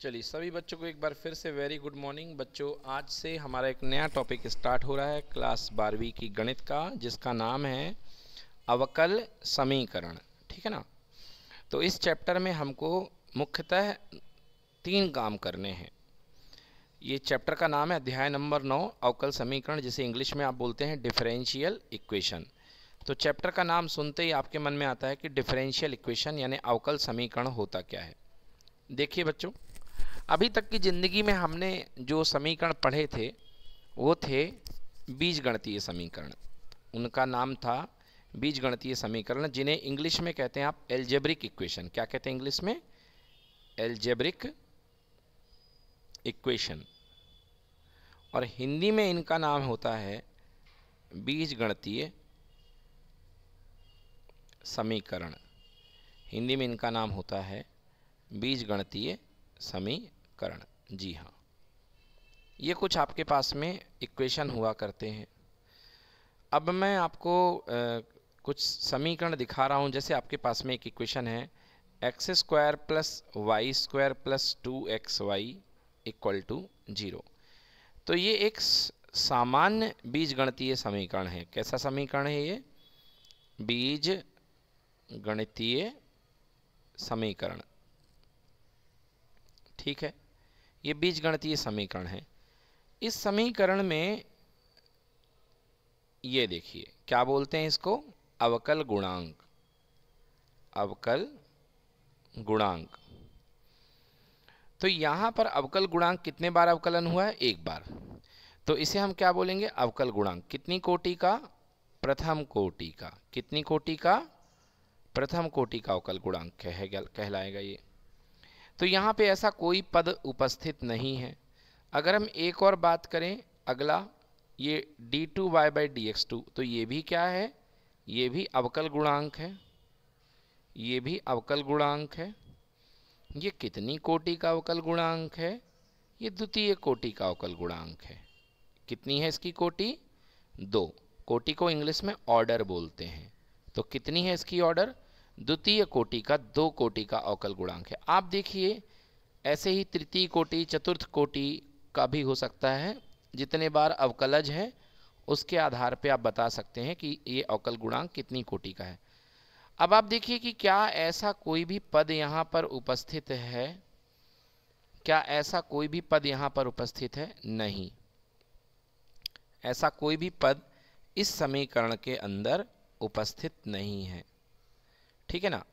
चलिए सभी बच्चों को एक बार फिर से वेरी गुड मॉर्निंग बच्चों आज से हमारा एक नया टॉपिक स्टार्ट हो रहा है क्लास बारहवीं की गणित का जिसका नाम है अवकल समीकरण ठीक है ना तो इस चैप्टर में हमको मुख्यतः तीन काम करने हैं ये चैप्टर का नाम है अध्याय नंबर नौ अवकल समीकरण जिसे इंग्लिश में आप बोलते हैं डिफरेंशियल इक्वेशन तो चैप्टर का नाम सुनते ही आपके मन में आता है कि डिफरेंशियल इक्वेशन यानी अवकल समीकरण होता क्या है देखिए बच्चों अभी तक की ज़िंदगी में हमने जो समीकरण पढ़े थे वो थे बीज गणतीय समीकरण उनका नाम था बीज गणतीय समीकरण जिन्हें इंग्लिश में कहते हैं आप एल्जेब्रिक इक्वेशन क्या कहते हैं इंग्लिश में एल्जेब्रिक इक्वेशन और हिंदी में इनका नाम होता है बीज गणतीय समीकरण हिंदी में इनका नाम होता है बीज गणतीय समीकरण करण जी हाँ ये कुछ आपके पास में इक्वेशन हुआ करते हैं अब मैं आपको आ, कुछ समीकरण दिखा रहा हूँ जैसे आपके पास में एक इक्वेशन है x square plus y square plus two x y equal to zero तो ये एक सामान्य बीज गणितीय समीकरण है कैसा समीकरण है ये बीज गणितीय समीकरण ठीक है ये बीज गणतीय समीकरण है इस समीकरण में ये देखिए क्या बोलते हैं इसको अवकल गुणांक अवकल गुणांक तो यहां पर अवकल गुणांक कितने बार अवकलन हुआ है एक बार तो इसे हम क्या बोलेंगे अवकल गुणांक कितनी कोटि का प्रथम कोटि का कितनी कोटि का प्रथम कोटि का अवकल गुणांक कह कहलाएगा ये तो यहाँ पे ऐसा कोई पद उपस्थित नहीं है अगर हम एक और बात करें अगला ये d two y by d x two तो ये भी क्या है ये भी अवकल गुणांक है ये भी अवकल गुणांक है ये कितनी कोटि का अवकल गुणांक है ये द्वितीय कोटि का अवकल गुणांक है कितनी है इसकी कोटि दो कोटि को इंग्लिश में ऑर्डर बोलते हैं तो कितनी है इसकी ऑर्डर द्वितीय कोटि का दो कोटि का अवकल गुणांक है आप देखिए ऐसे ही तृतीय कोटि चतुर्थ कोटि का भी हो सकता है जितने बार अवकलज है उसके आधार पर आप बता सकते हैं कि ये अवकल गुणांक कितनी कोटि का है अब आप देखिए कि क्या ऐसा कोई भी पद यहाँ पर उपस्थित है क्या ऐसा कोई भी पद यहाँ पर उपस्थित है नहीं ऐसा कोई भी पद इस समीकरण के अंदर उपस्थित नहीं है ठीक है ना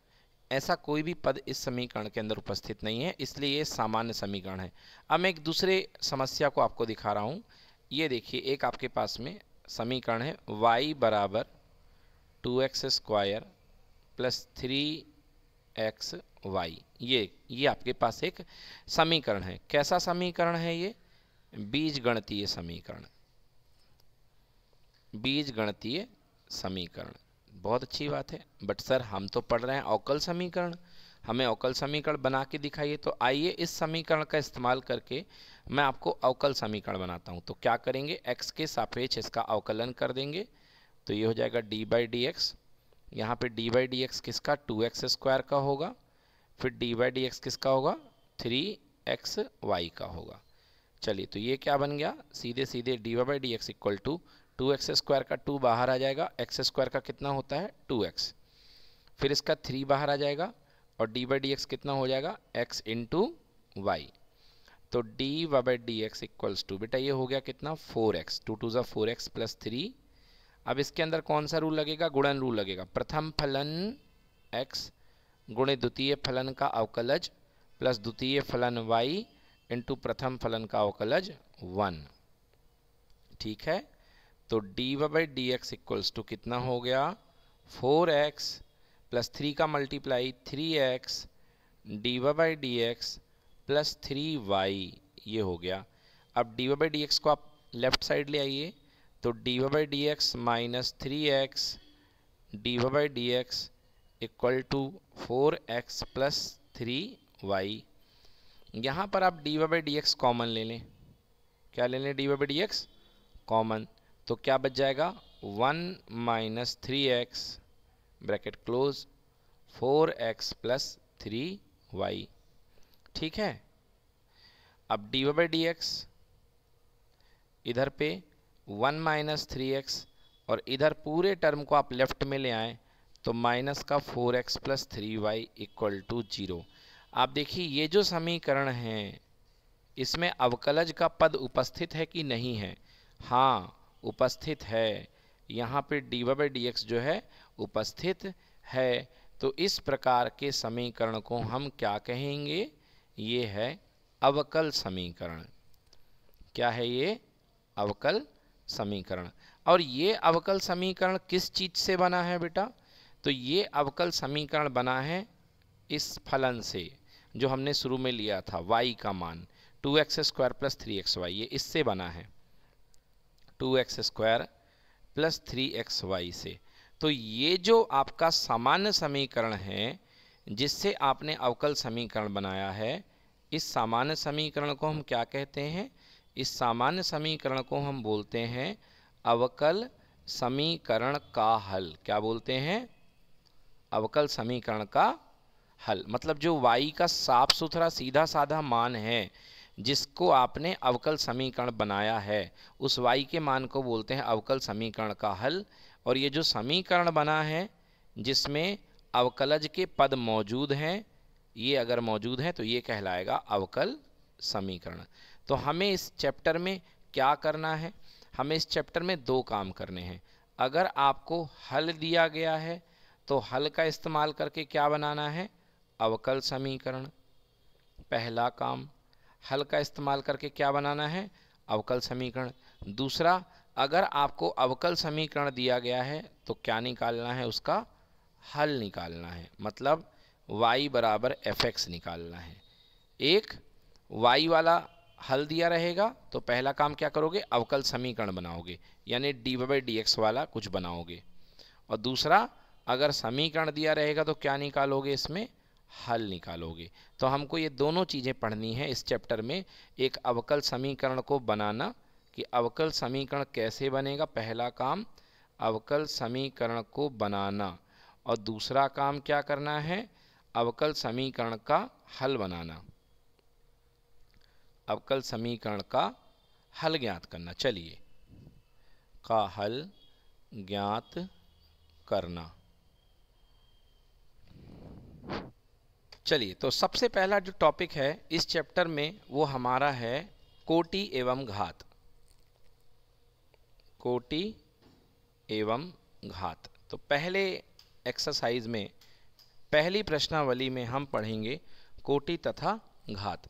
ऐसा कोई भी पद इस समीकरण के अंदर उपस्थित नहीं है इसलिए ये सामान्य समीकरण है अब मैं एक दूसरे समस्या को आपको दिखा रहा हूँ ये देखिए एक आपके पास में समीकरण है वाई बराबर two x square plus three x y ये ये आपके पास एक समीकरण है कैसा समीकरण है ये बीज गणतीय समीकरण बीज गणतीय समीकरण बहुत अच्छी बात है बट सर हम तो पढ़ रहे हैं अवकल समीकरण हमें अवकल समीकरण बना के दिखाइए तो आइए इस समीकरण का इस्तेमाल करके मैं आपको अवकल समीकरण बनाता हूँ तो क्या करेंगे एक्स के सापेक्ष इसका अवकलन कर देंगे तो ये हो जाएगा डी बाई डी एक्स यहाँ पर डी बाई डी एक्स किसका टू एक्स स्क्वायर का होगा फिर डी बाई डी एक्स किसका होगा थ्री एक्स वाई का होगा चलिए तो ये क्या बन गया सीधे सीधे d y by d x equal to two x square का टू बाहर आ जाएगा एक्स स्क्वायर का कितना होता है टू एक्स फिर इसका थ्री बाहर आ जाएगा और डी बाई डी एक्स कितना हो जाएगा एक्स इंटू वाई तो d y by d x equals to बेटा ये हो गया कितना फोर एक्स टू टू ज़ा फोर एक्स प्लस थ्री अब इसके अंदर कौन सा रूल लगेगा गुणन रूल लगेगा प्रथम फलन एक्स गुणे द्वितीय फलन का अवकलज प्लस द्वितीय फलन वाई इंटू प्रथम फलन का अवकलज वन ठीक है तो d y by d x equals to कितना हो गया फोर एक्स प्लस थ्री का multiply three x d y by d x plus three y ये हो गया अब d y by d x को आप लेफ्ट साइड ले आइए तो d y by d x minus three x d y by d x equal to four x plus three y यहाँ पर आप D y by d x common ले लें क्या ले लें d y by d x common तो क्या बच जाएगा one minus three x bracket close four x plus three y ठीक है अब डी वाई डी एक्स इधर पे वन माइनस थ्री एक्स और इधर पूरे टर्म को आप लेफ्ट में ले आए तो माइनस का four x plus three y equal to zero आप देखिए ये जो समीकरण है इसमें अवकलज का पद उपस्थित है कि नहीं है हाँ उपस्थित है यहाँ पे d y by d x जो है उपस्थित है तो इस प्रकार के समीकरण को हम क्या कहेंगे ये है अवकल समीकरण क्या है ये अवकल समीकरण और ये अवकल समीकरण किस चीज़ से बना है बेटा तो ये अवकल समीकरण बना है इस फलन से जो हमने शुरू में लिया था y का मान two x square plus three x y ये इससे बना है two x square plus three x y से तो ये जो आपका सामान्य समीकरण है जिससे आपने अवकल समीकरण बनाया है इस सामान्य समीकरण को हम क्या कहते हैं इस सामान्य समीकरण को हम बोलते हैं अवकल समीकरण का हल क्या बोलते हैं अवकल समीकरण का हल मतलब जो y का साफ सुथरा सीधा साधा मान है जिसको आपने अवकल समीकरण बनाया है उस y के मान को बोलते हैं अवकल समीकरण का हल और ये जो समीकरण बना है जिसमें अवकलज के पद मौजूद हैं ये अगर मौजूद हैं तो ये कहलाएगा अवकल समीकरण तो हमें इस चैप्टर में क्या करना है हमें इस चैप्टर में दो काम करने हैं अगर आपको हल दिया गया है तो हल का इस्तेमाल करके क्या बनाना है अवकल समीकरण पहला काम हल का इस्तेमाल करके क्या बनाना है अवकल समीकरण दूसरा अगर आपको अवकल समीकरण दिया गया है तो क्या निकालना है उसका हल निकालना है मतलब y बराबर एफ एक्स निकालना है एक y वाला हल दिया रहेगा तो पहला काम क्या करोगे अवकल समीकरण बनाओगे यानी डी बाई डी एक्स वाला कुछ बनाओगे और दूसरा अगर समीकरण दिया रहेगा तो क्या निकालोगे इसमें हल निकालोगे तो हमको ये दोनों चीज़ें पढ़नी है इस चैप्टर में एक अवकल समीकरण को बनाना कि अवकल समीकरण कैसे बनेगा पहला काम अवकल समीकरण को बनाना और दूसरा काम क्या करना है अवकल समीकरण का हल बनाना अवकल समीकरण का हल ज्ञात करना चलिए का हल ज्ञात करना चलिए तो सबसे पहला जो टॉपिक है इस चैप्टर में वो हमारा है कोटि एवं घात कोटि एवं घात तो पहले एक्सरसाइज में पहली प्रश्नावली में हम पढ़ेंगे कोटि तथा घात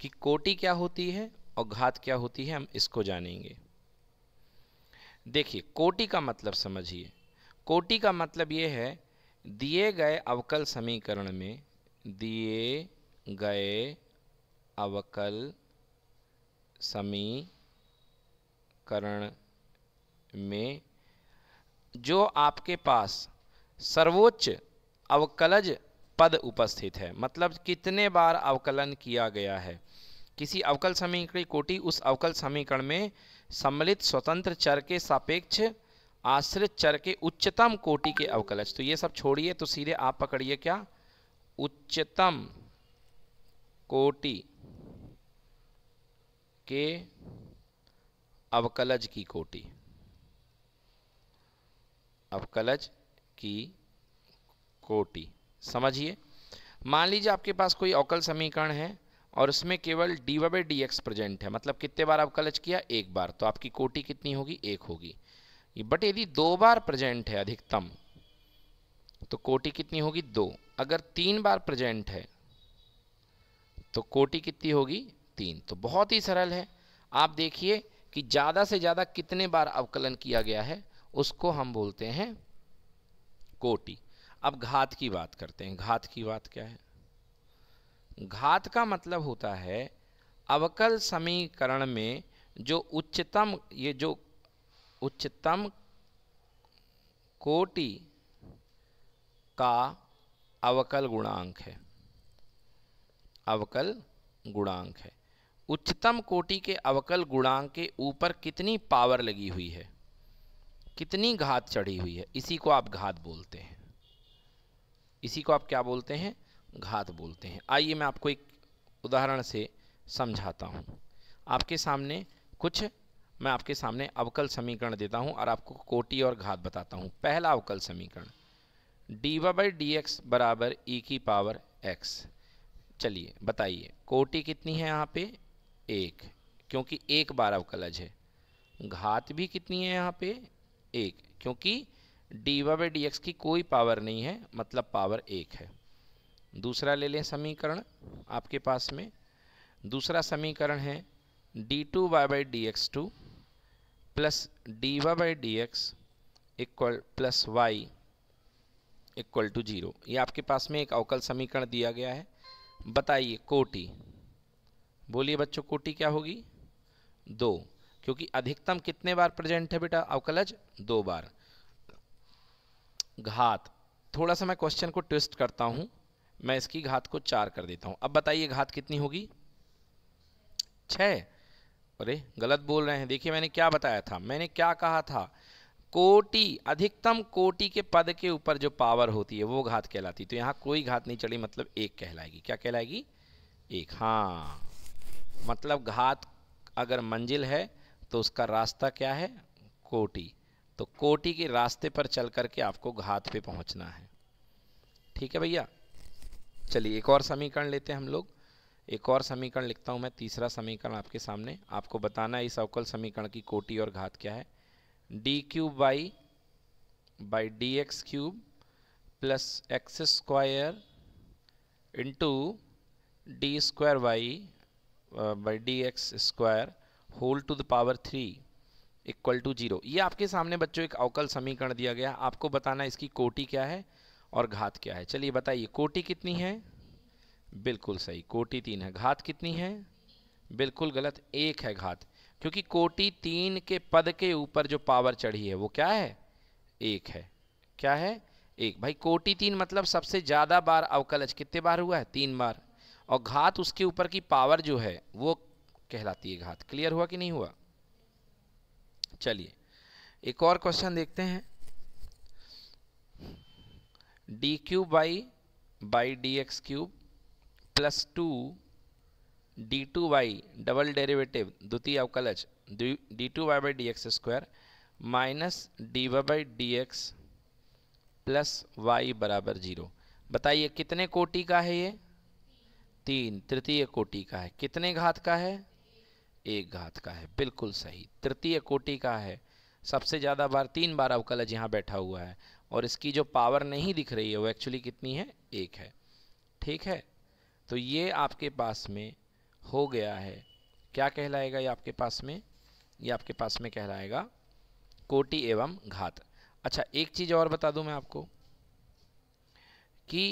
कि कोटि क्या होती है और घात क्या होती है हम इसको जानेंगे देखिए कोटि का मतलब समझिए कोटि का मतलब ये है दिए गए अवकल समीकरण में दिए गए अवकल समीकरण में जो आपके पास सर्वोच्च अवकलज पद उपस्थित है मतलब कितने बार अवकलन किया गया है किसी अवकल समीकरण कोटि उस अवकल समीकरण में सम्मिलित स्वतंत्र चर के सापेक्ष आश्रित चर के उच्चतम कोटि के अवकलज तो ये सब छोड़िए तो सीधे आप पकड़िए क्या उच्चतम कोटि के अवकलज की कोटि अवकलज की कोटि समझिए मान लीजिए आपके पास कोई अवकल समीकरण है और उसमें केवल d y d x present है मतलब कितने बार अवकलज किया एक बार तो आपकी कोटि कितनी होगी एक होगी बट यदि दो बार प्रेजेंट है अधिकतम तो कोटि कितनी होगी दो अगर तीन बार प्रेजेंट है तो कोटि कितनी होगी तीन तो बहुत ही सरल है आप देखिए कि ज़्यादा से ज़्यादा कितने बार अवकलन किया गया है उसको हम बोलते हैं कोटि अब घात की बात करते हैं घात की बात क्या है घात का मतलब होता है अवकल समीकरण में जो उच्चतम ये जो उच्चतम कोटि का अवकल गुणांक है अवकल गुणांक है उच्चतम कोटि के अवकल गुणांक के ऊपर कितनी पावर लगी हुई है कितनी घात चढ़ी हुई है इसी को आप घात बोलते हैं इसी को आप क्या बोलते हैं घात बोलते हैं आइए मैं आपको एक उदाहरण से समझाता हूँ आपके सामने कुछ मैं आपके सामने अवकल समीकरण देता हूँ और आपको कोटि और घात बताता हूँ पहला अवकल समीकरण D y by d x बराबर ई e की पावर एक्स चलिए बताइए कोटी कितनी है यहाँ पे एक क्योंकि एक बार अवकलज है घात भी कितनी है यहाँ पे एक क्योंकि D y by d x की कोई पावर नहीं है मतलब पावर एक है दूसरा ले लें समीकरण आपके पास में दूसरा समीकरण है d two y by d x two plus d y by d x equal plus y equal to zero ये आपके पास में एक अवकल समीकरण दिया गया है बताइए कोटि बोलिए बच्चों कोटि क्या होगी दो क्योंकि अधिकतम कितने बार प्रेजेंट है बेटा अवकलज दो बार घात थोड़ा सा मैं क्वेश्चन को ट्विस्ट करता हूँ मैं इसकी घात को चार कर देता हूँ अब बताइए घात कितनी होगी छः अरे गलत बोल रहे हैं देखिए मैंने क्या बताया था मैंने क्या कहा था कोटि अधिकतम कोटि के पद के ऊपर जो पावर होती है वो घात कहलाती तो यहाँ कोई घात नहीं चढ़ी मतलब एक कहलाएगी क्या कहलाएगी एक हाँ मतलब घात अगर मंजिल है तो उसका रास्ता क्या है कोटि तो कोटि के रास्ते पर चल करके आपको घात पे पहुंचना है ठीक है भैया चलिए एक और समीकरण लेते हैं हम लोग एक और समीकरण लिखता हूं मैं तीसरा समीकरण आपके सामने आपको बताना है इस अवकल समीकरण की कोटि और घात क्या है d cube y by d x cube plus x square into d square y by d x square whole to the power three equal to zero ये आपके सामने बच्चों एक अवकल समीकरण दिया गया आपको बताना इसकी कोटी क्या है और घात क्या है चलिए बताइए कोटी कितनी है बिल्कुल सही कोटी तीन है घात कितनी है बिल्कुल गलत एक है घात क्योंकि कोटि तीन के पद के ऊपर जो पावर चढ़ी है वो क्या है एक है क्या है एक भाई कोटि तीन मतलब सबसे ज़्यादा बार अवकलज कितने बार हुआ है तीन बार और घात उसके ऊपर की पावर जो है वो कहलाती है घात क्लियर हुआ कि नहीं हुआ चलिए एक और क्वेश्चन देखते हैं d cube by by d x cube plus two d two y double derivative द्वितीय अवकलज d two y by d x square minus d y by d x plus y बराबर जीरो बताइए कितने कोटि का है ये तीन तृतीय कोटि का है कितने घात का है एक घात का है बिल्कुल सही तृतीय कोटि का है सबसे ज़्यादा बार तीन बार अवकलज यहाँ बैठा हुआ है और इसकी जो पावर नहीं दिख रही है वो एक्चुअली कितनी है एक है ठीक है तो ये आपके पास में हो गया है क्या कहलाएगा ये आपके पास में ये आपके पास में कहलाएगा कोटि एवं घात अच्छा एक चीज़ और बता दूं मैं आपको कि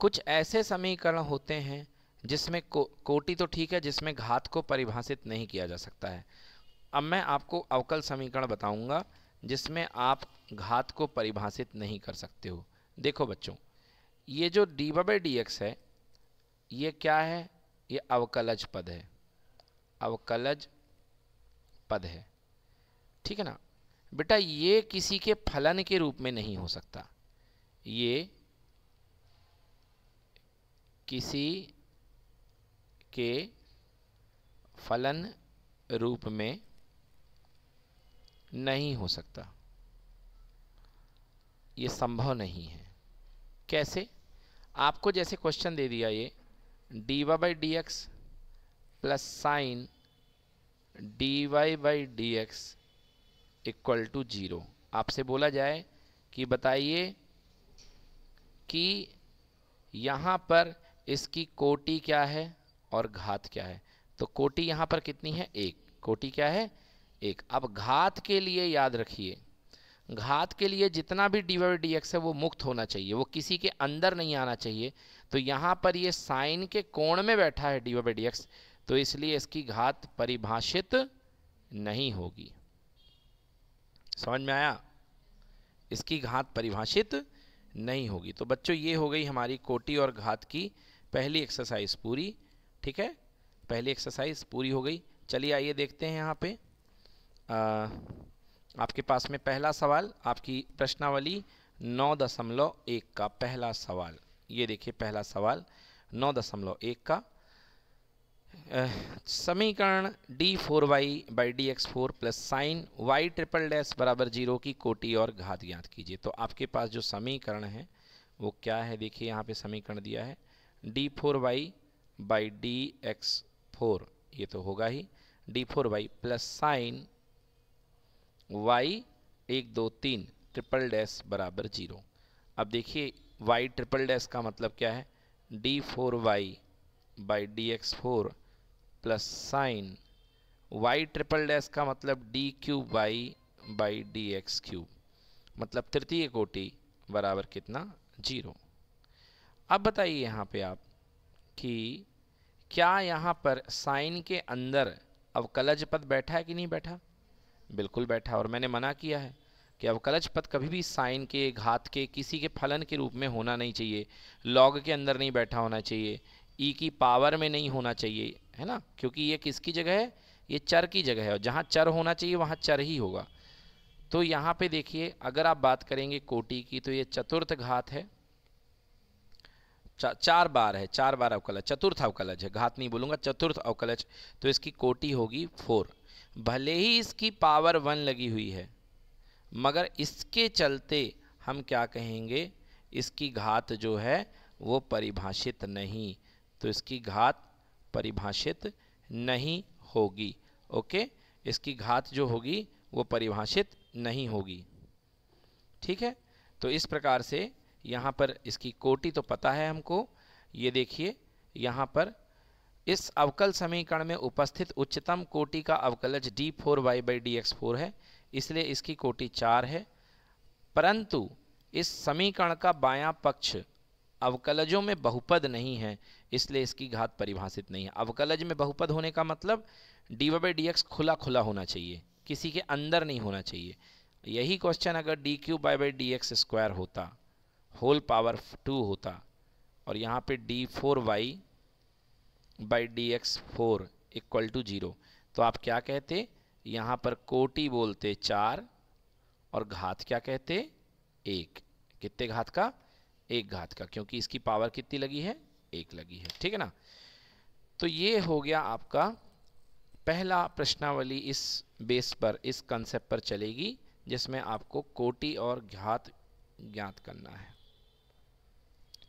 कुछ ऐसे समीकरण होते हैं जिसमें को, कोटि तो ठीक है जिसमें घात को परिभाषित नहीं किया जा सकता है अब मैं आपको अवकल समीकरण बताऊंगा जिसमें आप घात को परिभाषित नहीं कर सकते हो देखो बच्चों ये जो डी बाई डी है ये क्या है ये अवकलज पद है अवकलज पद है ठीक है ना बेटा ये किसी के फलन के रूप में नहीं हो सकता ये किसी के फलन रूप में नहीं हो सकता ये संभव नहीं है कैसे आपको जैसे क्वेश्चन दे दिया ये d y by d x plus sine d y by d x equal to zero आपसे बोला जाए कि बताइए कि यहाँ पर इसकी कोटि क्या है और घात क्या है तो कोटि यहाँ पर कितनी है एक कोटि क्या है एक अब घात के लिए याद रखिए घात के लिए जितना भी डी वाई डी एक्स है वो मुक्त होना चाहिए वो किसी के अंदर नहीं आना चाहिए तो यहाँ पर ये साइन के कोण में बैठा है डी वाई डी एक्स तो इसलिए इसकी घात परिभाषित नहीं होगी समझ में आया इसकी घात परिभाषित नहीं होगी तो बच्चों ये हो गई हमारी कोटी और घात की पहली एक्सरसाइज पूरी ठीक है पहली एक्सरसाइज पूरी हो गई चलिए आइए देखते हैं यहाँ पे आ, आपके पास में पहला सवाल आपकी प्रश्नावली नौ दशमलव एक का पहला सवाल ये देखिए पहला सवाल नौ दशमलव एक का समीकरण d four y by d x four plus sine y triple dash बराबर जीरो की कोटी और घात ज्ञात कीजिए तो आपके पास जो समीकरण है वो क्या है देखिए यहाँ पे समीकरण दिया है d four y by d x four ये तो होगा ही d four y plus sine y एक दो तीन ट्रिपल डैश बराबर जीरो अब देखिए वाई ट्रिपल डैश का मतलब क्या है d four y by d x four plus sine y triple dash का मतलब d cube y by d x cube मतलब तृतीय कोटि बराबर कितना जीरो अब बताइए यहाँ पे आप कि क्या यहाँ पर साइन के अंदर अवकलज पद बैठा है कि नहीं बैठा बिल्कुल बैठा और मैंने मना किया है कि अवकलज पद कभी भी साइन के घात के किसी के फलन के रूप में होना नहीं चाहिए लॉग के अंदर नहीं बैठा होना चाहिए ई e की पावर में नहीं होना चाहिए है ना क्योंकि ये किसकी जगह है ये चर की जगह है और जहाँ चर होना चाहिए वहाँ चर ही होगा तो यहाँ पे देखिए अगर आप बात करेंगे कोटि की तो ये चतुर्थ घात है चा, चार बार है चार बार अवकलज चतुर्थ अवकलज है घात नहीं बोलूँगा चतुर्थ अवकलज तो इसकी कोटि होगी फोर भले ही इसकी पावर वन लगी हुई है मगर इसके चलते हम क्या कहेंगे इसकी घात जो है वो परिभाषित नहीं तो इसकी घात परिभाषित नहीं होगी ओके इसकी घात जो होगी वो परिभाषित नहीं होगी ठीक है तो इस प्रकार से यहाँ पर इसकी कोटि तो पता है हमको ये देखिए यहाँ पर इस अवकल समीकरण में उपस्थित उच्चतम कोटि का अवकलज d four y by d x four है इसलिए इसकी कोटि चार है परंतु इस समीकरण का बायां पक्ष अवकलजों में बहुपद नहीं है इसलिए इसकी घात परिभाषित नहीं है अवकलज में बहुपद होने का मतलब d y by d x खुला खुला होना चाहिए किसी के अंदर नहीं होना चाहिए यही क्वेश्चन अगर d cube by by d x square होता होल पावर टू होता और यहाँ पे d four y by d x four equal to zero तो आप क्या कहते यहाँ पर कोटि बोलते चार और घात क्या कहते एक कितने घात का एक घात का क्योंकि इसकी पावर कितनी लगी है एक लगी है ठीक है ना तो ये हो गया आपका पहला प्रश्नावली इस बेस पर इस कंसेप्ट पर चलेगी जिसमें आपको कोटि और घात ज्ञात करना है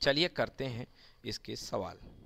चलिए करते हैं इसके सवाल